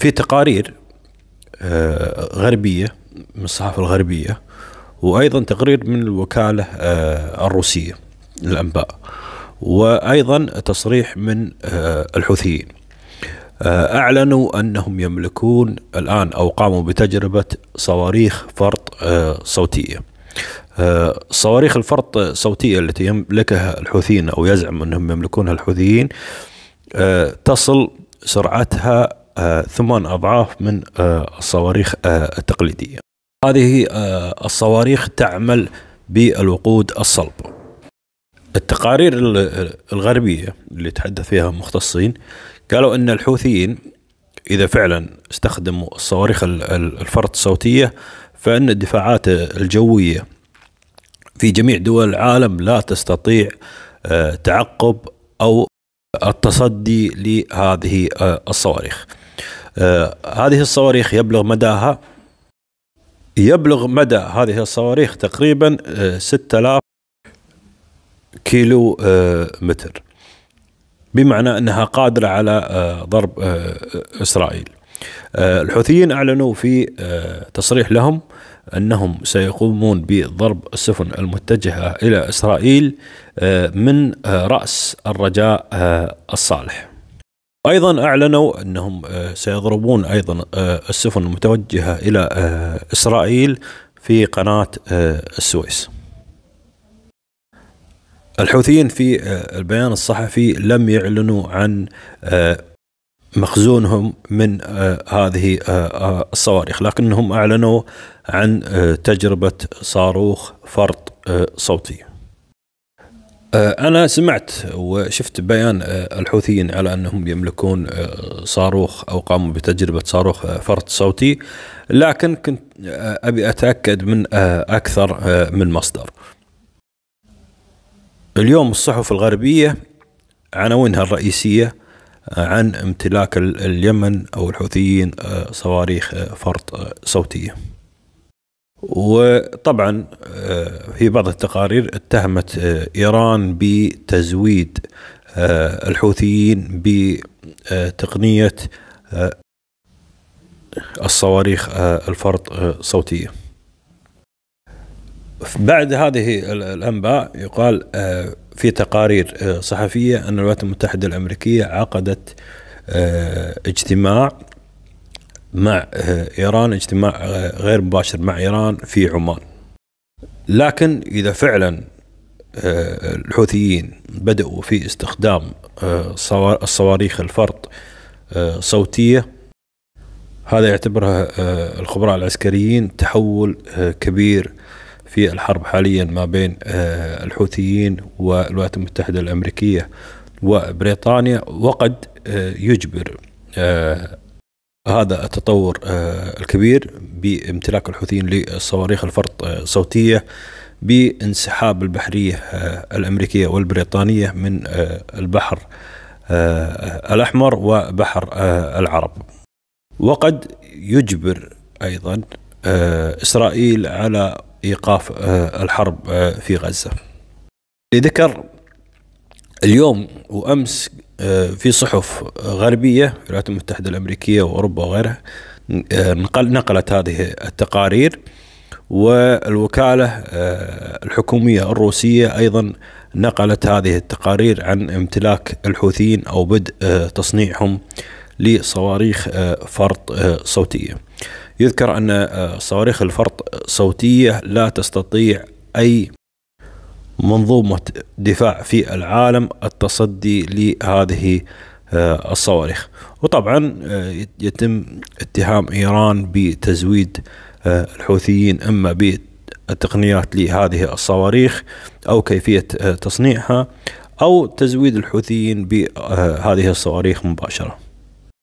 في تقارير آه، غربيه من الصحافه الغربيه وايضا تقرير من الوكاله آه، الروسيه للانباء وايضا تصريح من آه، الحوثيين اعلنوا انهم يملكون الان او قاموا بتجربه صواريخ فرط صوتيه صواريخ الفرط الصوتيه التي يملكها الحوثيين او يزعم انهم يملكونها الحوثيين تصل سرعتها آه، ثمان أضعاف من آه، الصواريخ آه، التقليدية هذه الصواريخ تعمل بالوقود الصلب التقارير الغربية اللي تحدث فيها مختصين قالوا أن الحوثيين إذا فعلا استخدموا الصواريخ الفرط الصوتية فإن الدفاعات الجوية في جميع دول العالم لا تستطيع تعقب أو التصدي لهذه الصواريخ آه، هذه الصواريخ يبلغ مداها يبلغ مدى هذه الصواريخ تقريبا 6000 آه، كيلو آه، متر بمعنى انها قادره على ضرب اسرائيل. الحوثيين اعلنوا في تصريح لهم انهم سيقومون بضرب السفن المتجهه الى اسرائيل من راس الرجاء الصالح. ايضا اعلنوا انهم آه، سيضربون ايضا آه، السفن المتوجهه الى آه، اسرائيل في قناه السويس. الحوثيين في البيان الصحفي لم يعلنوا عن مخزونهم من هذه الصواريخ لكنهم اعلنوا عن تجربه صاروخ فرط صوتي. آه، أنا سمعت وشفت بيان آه، الحوثيين على أنهم يملكون آه، صاروخ أو قاموا بتجربة صاروخ فرط صوتي لكن كنت أبي أتأكد من أكثر من مصدر اليوم الصحف الغربية عناوينها الرئيسية عن امتلاك اليمن أو الحوثيين صواريخ فرط صوتية وطبعا آه، في بعض التقارير اتهمت آه، ايران بتزويد آه، الحوثيين بتقنيه الصواريخ الفرط صوتيه. بعد هذه الانباء يقال في تقارير صحفيه ان الولايات المتحده الامريكيه عقدت اجتماع مع آه، ايران اجتماع آه، غير مباشر مع ايران في عمان لكن اذا فعلا آه، الحوثيين بداوا في استخدام الصواريخ الفرط صوتيه هذا يعتبرها الخبراء العسكريين تحول كبير في الحرب حاليا ما بين الحوثيين والولايات المتحده الامريكيه وبريطانيا وقد يجبر هذا التطور آه، الكبير بامتلاك الحوثيين لصواريخ الفرط آه، الصوتية بانسحاب البحرية آه، الأمريكية والبريطانية من البحر الأحمر وبحر العرب وقد يجبر أيضا إسرائيل على إيقاف الحرب في غزة لذكر اليوم وأمس آه، في صحف غربية الولايات المتحدة الأمريكية وأوروبا وغيرها آه، نقلت هذه التقارير والوكالة آه، الحكومية الروسية أيضا نقلت هذه التقارير عن امتلاك الحوثيين أو بدء تصنيعهم لصواريخ فرط صوتية يذكر أن صواريخ الفرط صوتية لا تستطيع أي منظومة دفاع في العالم التصدي لهذه آه، الصواريخ وطبعا آه، يتم اتهام إيران بتزويد آه، الحوثيين إما بالتقنيات لهذه الصواريخ أو كيفية تصنيعها أو تزويد الحوثيين بهذه الصواريخ مباشرة